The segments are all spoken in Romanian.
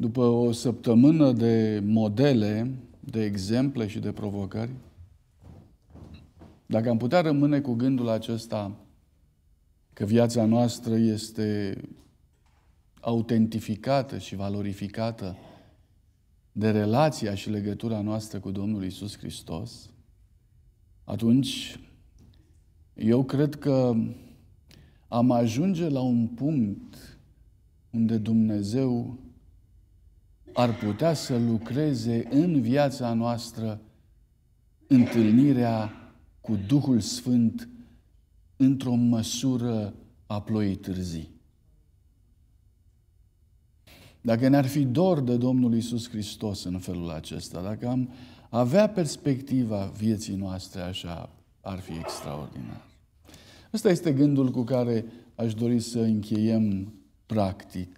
După o săptămână de modele, de exemple și de provocări, dacă am putea rămâne cu gândul acesta că viața noastră este autentificată și valorificată de relația și legătura noastră cu Domnul Isus Hristos, atunci eu cred că am ajunge la un punct unde Dumnezeu ar putea să lucreze în viața noastră întâlnirea cu Duhul Sfânt într-o măsură a ploii târzii. Dacă ne-ar fi dor de Domnul Isus Hristos în felul acesta, dacă am avea perspectiva vieții noastre așa, ar fi extraordinar. Ăsta este gândul cu care aș dori să încheiem practic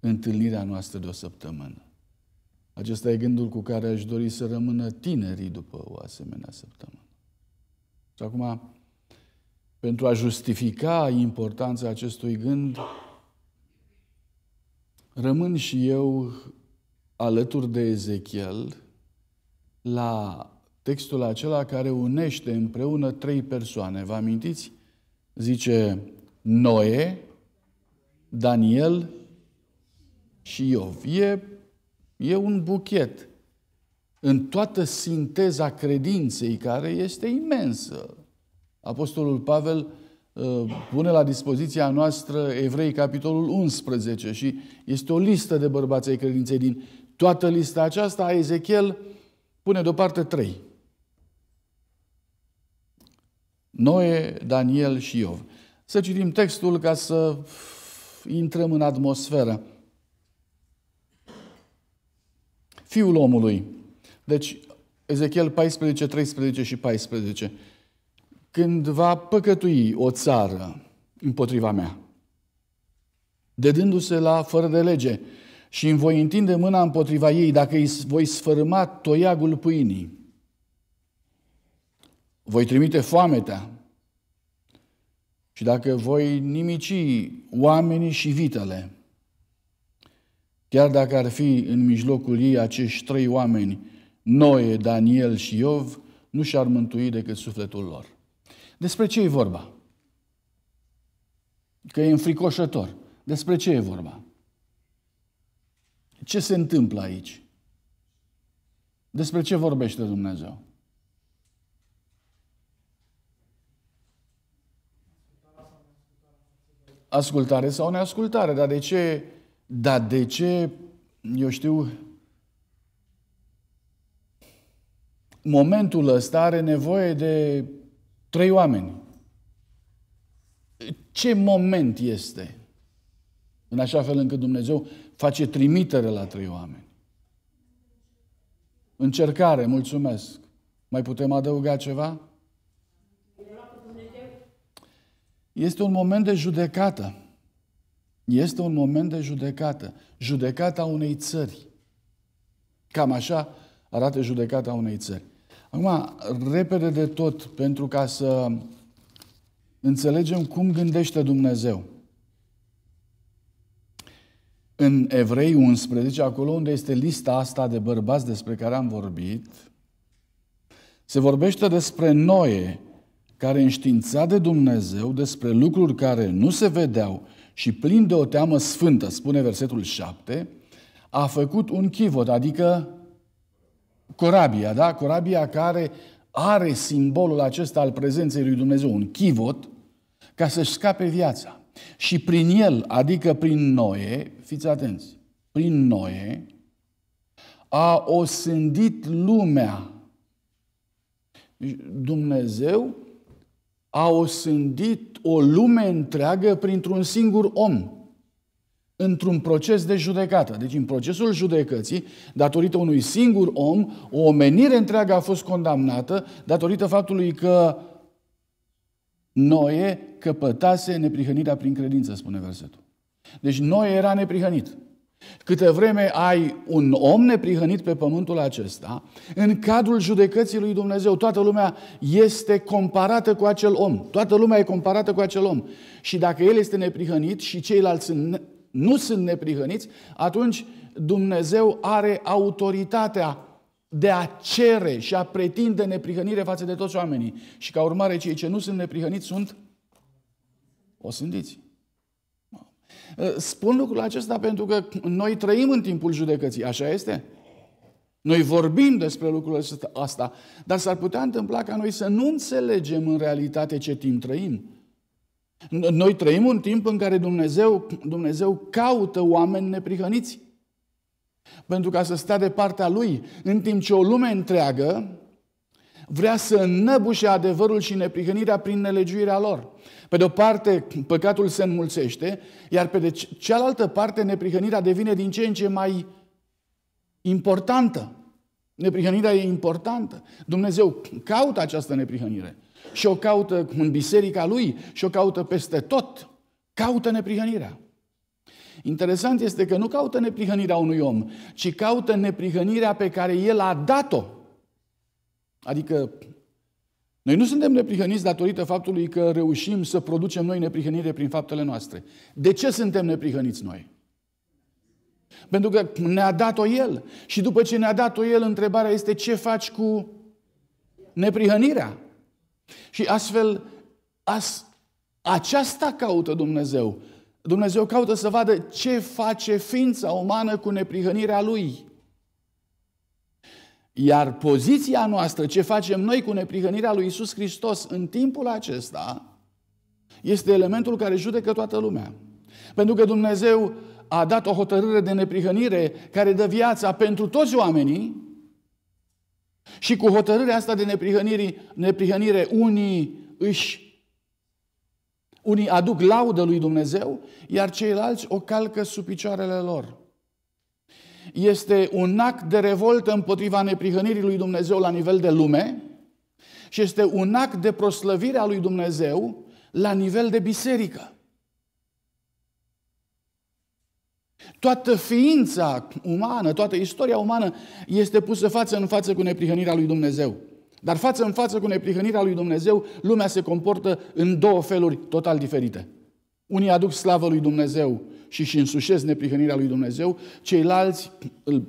întâlnirea noastră de o săptămână. Acesta e gândul cu care aș dori să rămână tinerii după o asemenea săptămână. Și acum, pentru a justifica importanța acestui gând, rămân și eu alături de Ezechiel la textul acela care unește împreună trei persoane. Vă amintiți? Zice Noe, Daniel și Iov. E, e un buchet în toată sinteza credinței, care este imensă. Apostolul Pavel uh, pune la dispoziția noastră Evrei, capitolul 11, și este o listă de bărbați ai credinței. Din toată lista aceasta, Ezechiel pune deoparte trei. Noe, Daniel și Iov. Să citim textul ca să intrăm în atmosferă. Fiul omului. Deci, Ezechiel 14, 13 și 14. Când va păcătui o țară împotriva mea, dedându-se la fără de lege și îmi voi întinde mâna împotriva ei dacă îi voi sfărâma toiagul pâinii, voi trimite foametea și dacă voi nimici oamenii și vitele, Chiar dacă ar fi în mijlocul ei acești trei oameni, Noe, Daniel și Iov, nu și-ar mântui decât sufletul lor. Despre ce e vorba? Că e înfricoșător. Despre ce e vorba? Ce se întâmplă aici? Despre ce vorbește Dumnezeu? Ascultare sau neascultare, dar de ce dar de ce, eu știu, momentul ăsta are nevoie de trei oameni? Ce moment este? În așa fel încât Dumnezeu face trimitere la trei oameni. Încercare, mulțumesc. Mai putem adăuga ceva? Este un moment de judecată. Este un moment de judecată. Judecata unei țări. Cam așa arată judecata unei țări. Acum, repede de tot, pentru ca să înțelegem cum gândește Dumnezeu. În Evrei 11, acolo unde este lista asta de bărbați despre care am vorbit, se vorbește despre Noe, care înștiința de Dumnezeu, despre lucruri care nu se vedeau și plin de o teamă sfântă, spune versetul 7, a făcut un chivot, adică corabia, da? Corabia care are simbolul acesta al prezenței lui Dumnezeu, un chivot, ca să-și scape viața. Și prin el, adică prin Noe, fiți atenți, prin Noe, a osândit lumea. Dumnezeu a osândit o lume întreagă printr-un singur om, într-un proces de judecată. Deci în procesul judecății, datorită unui singur om, o omenire întreagă a fost condamnată datorită faptului că Noe căpătase neprihănirea prin credință, spune versetul. Deci Noe era neprihănit. Câte vreme ai un om neprihănit pe pământul acesta, în cadrul judecății lui Dumnezeu, toată lumea este comparată cu acel om. Toată lumea e comparată cu acel om. Și dacă el este neprihănit și ceilalți sunt, nu sunt neprihăniți, atunci Dumnezeu are autoritatea de a cere și a pretinde neprihănire față de toți oamenii. Și ca urmare, cei ce nu sunt neprihăniți sunt osândiți. Ă, spun lucrul acesta pentru că noi trăim în timpul judecății, așa este? Noi vorbim despre lucrul ăsta, dar s-ar putea întâmpla ca noi să nu înțelegem în realitate ce timp trăim. Noi trăim un timp în care Dumnezeu, Dumnezeu caută oameni neprihăniți pentru ca să stea de partea Lui, în timp ce o lume întreagă vrea să înnăbușe adevărul și neprihănirea prin nelegiuirea lor. Pe de o parte, păcatul se înmulțește, iar pe de cealaltă parte, neprihănirea devine din ce în ce mai importantă. Neprihănirea e importantă. Dumnezeu caută această neprihănire și o caută în biserica lui și o caută peste tot. Caută neprihănirea. Interesant este că nu caută neprihănirea unui om, ci caută neprihănirea pe care el a dat-o Adică noi nu suntem neprihăniți datorită faptului că reușim să producem noi neprihănire prin faptele noastre. De ce suntem neprihăniți noi? Pentru că ne-a dat-o El. Și după ce ne-a dat-o El, întrebarea este ce faci cu neprihănirea? Și astfel, as, aceasta caută Dumnezeu. Dumnezeu caută să vadă ce face ființa umană cu neprihănirea Lui. Iar poziția noastră, ce facem noi cu neprihănirea lui Isus Hristos în timpul acesta, este elementul care judecă toată lumea. Pentru că Dumnezeu a dat o hotărâre de neprihănire care dă viața pentru toți oamenii și cu hotărârea asta de neprihănire, neprihănire unii își unii aduc laudă lui Dumnezeu, iar ceilalți o calcă sub picioarele lor este un act de revoltă împotriva neprihănirii lui Dumnezeu la nivel de lume și este un act de proslăvire a lui Dumnezeu la nivel de biserică. Toată ființa umană, toată istoria umană este pusă față în față cu neprihănirea lui Dumnezeu. Dar față în față cu neprihănirea lui Dumnezeu, lumea se comportă în două feluri total diferite. Unii aduc slavă lui Dumnezeu și își însușesc neprihănirea lui Dumnezeu, ceilalți îl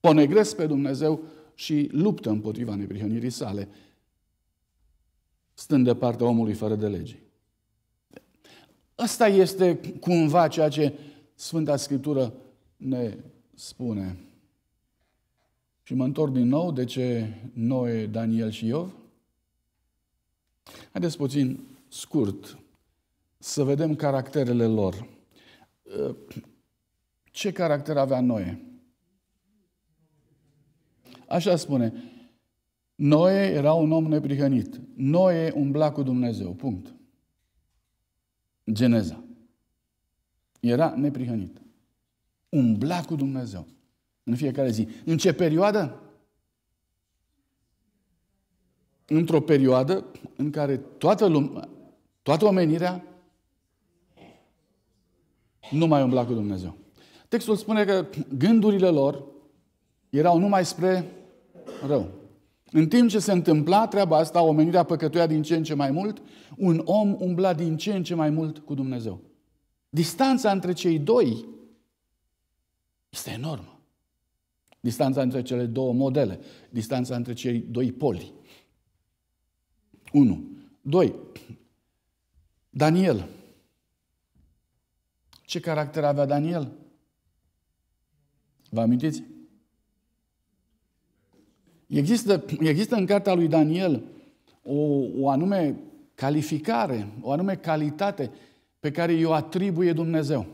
ponegresc pe Dumnezeu și luptă împotriva neprihănirii sale, stând de partea omului fără de lege. Asta este cumva ceea ce Sfânta Scriptură ne spune. Și mă întorc din nou de ce Noe, Daniel și Iov. Haideți puțin scurt să vedem caracterele lor. ce caracter avea Noe? Așa spune, Noe era un om neprihănit. Noe umbla cu Dumnezeu. Punct. Geneza. Era neprihănit. Umbla cu Dumnezeu. În fiecare zi. În ce perioadă? Într-o perioadă în care toată lumea, toată omenirea nu mai umbla cu Dumnezeu. Textul spune că gândurile lor erau numai spre rău. În timp ce se întâmpla treaba asta, omenirea păcătuia din ce în ce mai mult, un om umbla din ce în ce mai mult cu Dumnezeu. Distanța între cei doi este enormă. Distanța între cele două modele, distanța între cei doi poli. Unu, doi. Daniel ce caracter avea Daniel? Vă amintiți? Există, există în cartea lui Daniel o, o anume calificare, o anume calitate pe care i-o atribuie Dumnezeu.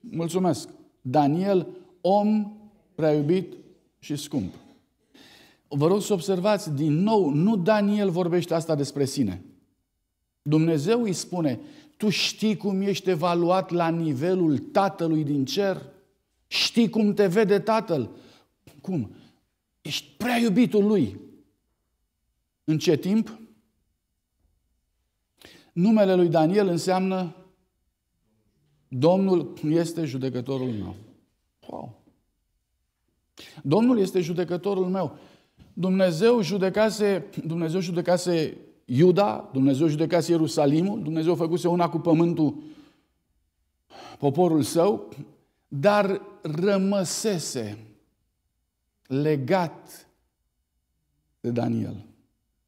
Mulțumesc. Daniel, om prea iubit și scump. Vă rog să observați din nou, nu Daniel vorbește asta despre sine. Dumnezeu îi spune, tu știi cum ești evaluat la nivelul Tatălui din cer? Știi cum te vede Tatăl? Cum? Ești prea iubitul Lui. În ce timp? Numele lui Daniel înseamnă Domnul este judecătorul meu. Wow! Domnul este judecătorul meu. Dumnezeu judecase, Dumnezeu judecase Iuda, Dumnezeu judecase Ierusalimul, Dumnezeu făcuse una cu pământul poporul său, dar rămăsese legat de Daniel.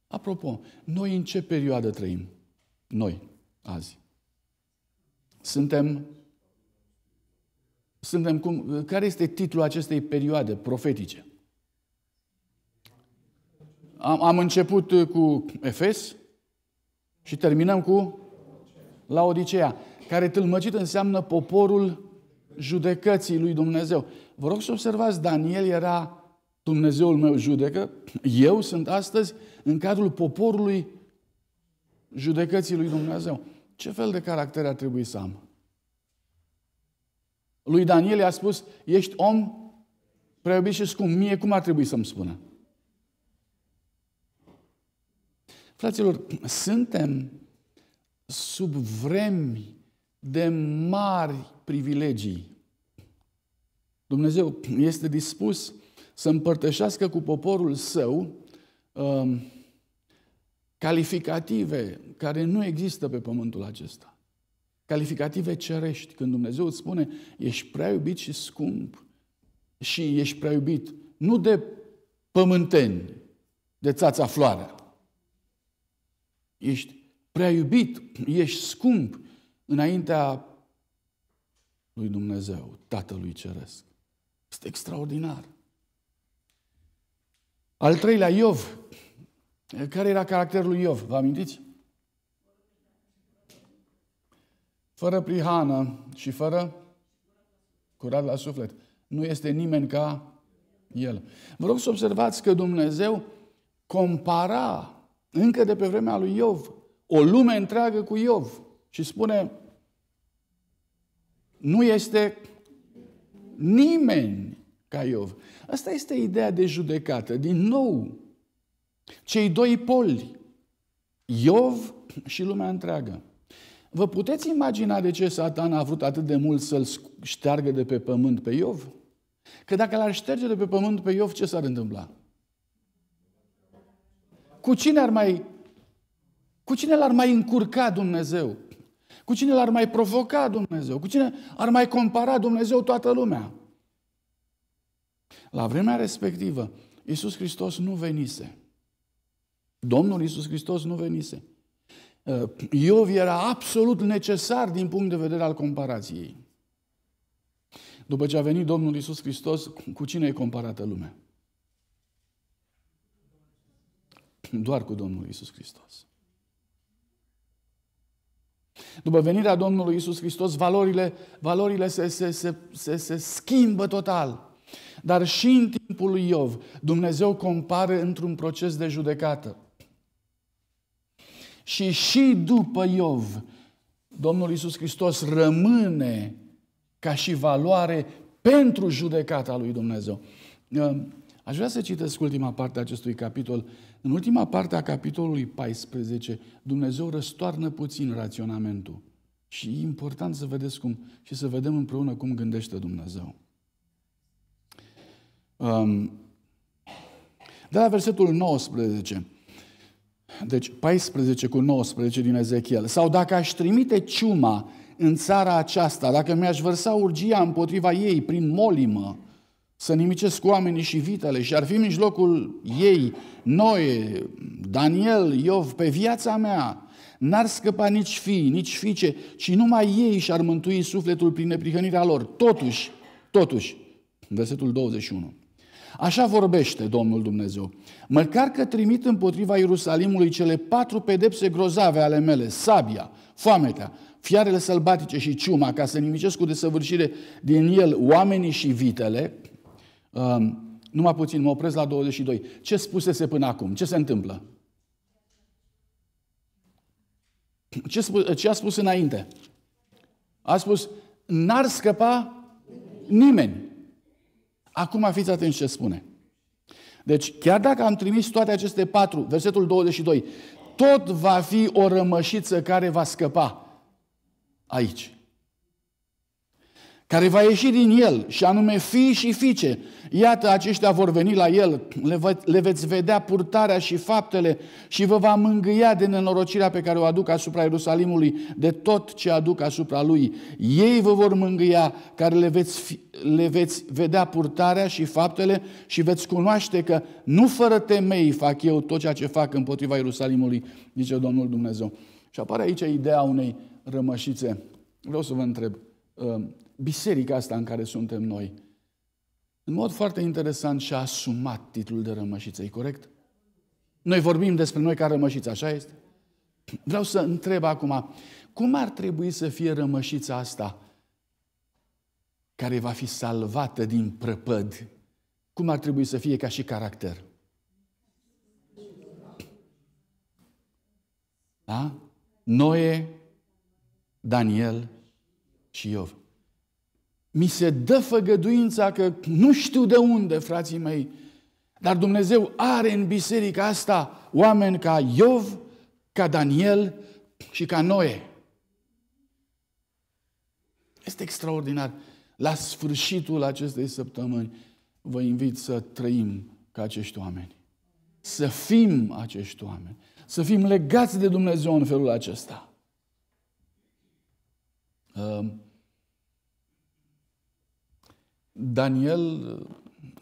Apropo, noi în ce perioadă trăim? Noi, azi. Suntem, suntem cum, care este titlul acestei perioade profetice? Am, am început uh, cu Efes și terminăm cu la Odiseea, care tâlmăcit înseamnă poporul judecății lui Dumnezeu. Vă rog să observați, Daniel era Dumnezeul meu judecă, eu sunt astăzi în cadrul poporului judecății lui Dumnezeu. Ce fel de caracter ar trebui să am? Lui Daniel i-a spus, ești om preobit și scump. Mie cum ar trebui să-mi spună? Fraților, suntem sub vremi de mari privilegii. Dumnezeu este dispus să împărtășească cu poporul său um, calificative care nu există pe pământul acesta. Calificative cerești, când Dumnezeu îți spune, ești prea iubit și scump și ești prea iubit nu de pământeni, de țața floarea, ești prea iubit, ești scump înaintea lui Dumnezeu, Tatălui Ceresc. Este extraordinar. Al treilea, Iov. Care era caracterul lui Iov? Vă amintiți? Fără prihană și fără curat la suflet. Nu este nimeni ca el. Vă rog să observați că Dumnezeu compara încă de pe vremea lui Iov. O lume întreagă cu Iov. Și spune, nu este nimeni ca Iov. Asta este ideea de judecată. Din nou, cei doi poli, Iov și lumea întreagă. Vă puteți imagina de ce Satan a vrut atât de mult să-l șteargă de pe pământ pe Iov? Că dacă l-ar șterge de pe pământ pe Iov, ce s-ar întâmpla? Cu cine ar mai cu cine l-ar mai încurca Dumnezeu? Cu cine l-ar mai provoca Dumnezeu? Cu cine ar mai compara Dumnezeu toată lumea? La vremea respectivă, Iisus Hristos nu venise. Domnul Iisus Hristos nu venise. Uh, Iov era absolut necesar din punct de vedere al comparației. După ce a venit Domnul Iisus Hristos, cu cine e comparată lumea? Doar cu Domnul Isus Hristos. După venirea Domnului Isus Hristos, valorile, valorile se, se, se, se, se schimbă total. Dar și în timpul lui Iov, Dumnezeu compară într-un proces de judecată. Și și după Iov, Domnul Isus Hristos rămâne ca și valoare pentru judecata lui Dumnezeu. Ehm, Aș vrea să citesc ultima parte a acestui capitol. În ultima parte a capitolului 14, Dumnezeu răstoarnă puțin raționamentul. Și e important să vedeți cum și să vedem împreună cum gândește Dumnezeu. Um, de la versetul 19, deci 14 cu 19 din Ezechiel. Sau dacă aș trimite ciuma în țara aceasta, dacă mi-aș vărsa urgia împotriva ei prin molimă, să nimicesc oamenii și vitele și ar fi în mijlocul ei, Noe, Daniel, Iov, pe viața mea, n-ar scăpa nici fii, nici fiice, ci numai ei și-ar mântui sufletul prin neprihănirea lor. Totuși, totuși, versetul 21. Așa vorbește Domnul Dumnezeu. Măcar că trimit împotriva Ierusalimului cele patru pedepse grozave ale mele, sabia, foametea, fiarele sălbatice și ciuma, ca să nimicesc cu desăvârșire din el oamenii și vitele, numai puțin, mă opresc la 22. Ce spusese până acum? Ce se întâmplă? Ce, spu- ce a spus înainte? A spus, n-ar scăpa nimeni. Acum fiți atenți ce spune. Deci, chiar dacă am trimis toate aceste patru, versetul 22, tot va fi o rămășiță care va scăpa aici care va ieși din el, și anume fii și fiice. Iată, aceștia vor veni la el, le, ve- le veți vedea purtarea și faptele și vă va mângâia de nenorocirea pe care o aduc asupra Ierusalimului, de tot ce aduc asupra lui. Ei vă vor mângâia, care le veți, fi, le veți vedea purtarea și faptele și veți cunoaște că nu fără temei fac eu tot ceea ce fac împotriva Ierusalimului, zice Domnul Dumnezeu. Și apare aici ideea unei rămășițe. Vreau să vă întreb, ă, biserica asta în care suntem noi, în mod foarte interesant și-a asumat titlul de rămășiță, e corect? Noi vorbim despre noi ca rămășiță, așa este? Vreau să întreb acum, cum ar trebui să fie rămășița asta care va fi salvată din prăpăd? Cum ar trebui să fie ca și caracter? Da? Noe, Daniel și Iov mi se dă făgăduința că nu știu de unde, frații mei, dar Dumnezeu are în biserica asta oameni ca Iov, ca Daniel și ca Noe. Este extraordinar. La sfârșitul acestei săptămâni vă invit să trăim ca acești oameni. Să fim acești oameni. Să fim legați de Dumnezeu în felul acesta. Daniel uh,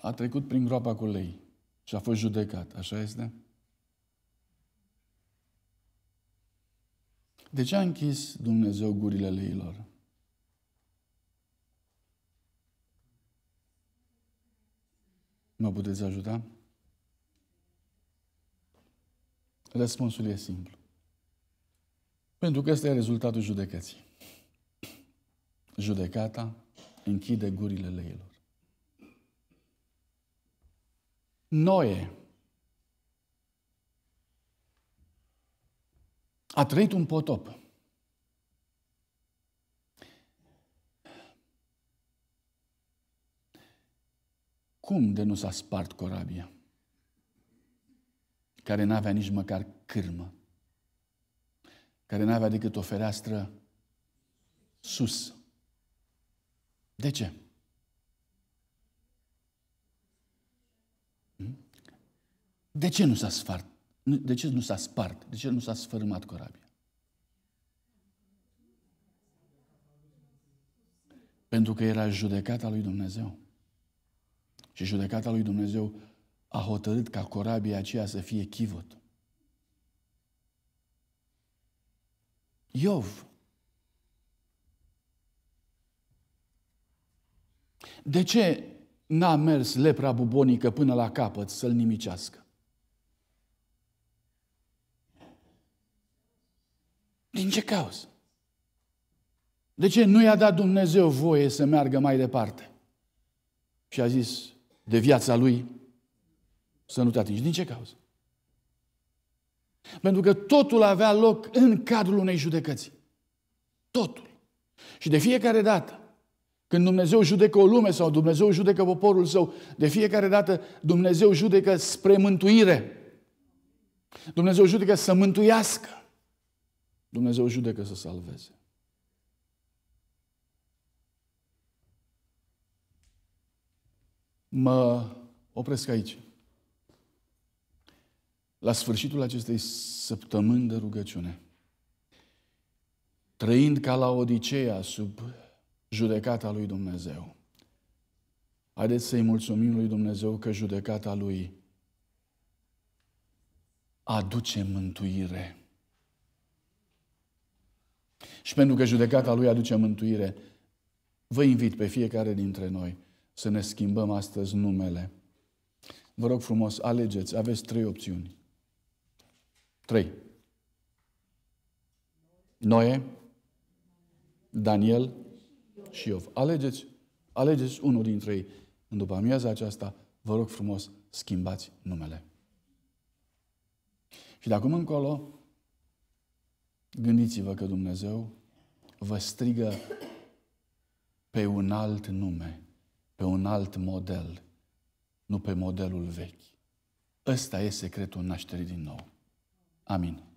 a trecut prin groapa cu lei și a fost judecat. Așa este? De ce a închis Dumnezeu gurile leilor? Mă puteți ajuta? Răspunsul e simplu. Pentru că este e rezultatul judecății. Judecata închide gurile leilor. Noe a trăit un potop. Cum de nu s-a spart corabia? Care n-avea nici măcar cârmă. Care n-avea decât o fereastră sus. De ce? Hmm? De ce nu s-a sfart? De ce nu s-a spart? De ce nu s-a sfărâmat corabia? Pentru că era judecata lui Dumnezeu. Și judecata lui Dumnezeu a hotărât ca corabia aceea să fie chivot. Iov De ce n-a mers lepra bubonică până la capăt să-l nimicească? Din ce cauză? De ce nu i-a dat Dumnezeu voie să meargă mai departe? Și a zis de viața lui să nu te atingi. Din ce cauză? Pentru că totul avea loc în cadrul unei judecăți. Totul. Și de fiecare dată când Dumnezeu judecă o lume sau Dumnezeu judecă poporul său, de fiecare dată Dumnezeu judecă spre mântuire. Dumnezeu judecă să mântuiască. Dumnezeu judecă să salveze. Mă opresc aici. La sfârșitul acestei săptămâni de rugăciune, trăind ca la Odiseea sub judecata lui Dumnezeu. Haideți să-i mulțumim lui Dumnezeu că judecata lui aduce mântuire. Și pentru că judecata lui aduce mântuire, vă invit pe fiecare dintre noi să ne schimbăm astăzi numele. Vă rog frumos, alegeți, aveți trei opțiuni. Trei. Noe, Daniel și Iov. Alegeți, alegeți unul dintre ei. În după amiaza aceasta, vă rog frumos, schimbați numele. Și de acum încolo, gândiți-vă că Dumnezeu vă strigă pe un alt nume, pe un alt model, nu pe modelul vechi. Ăsta e secretul nașterii din nou. Amin.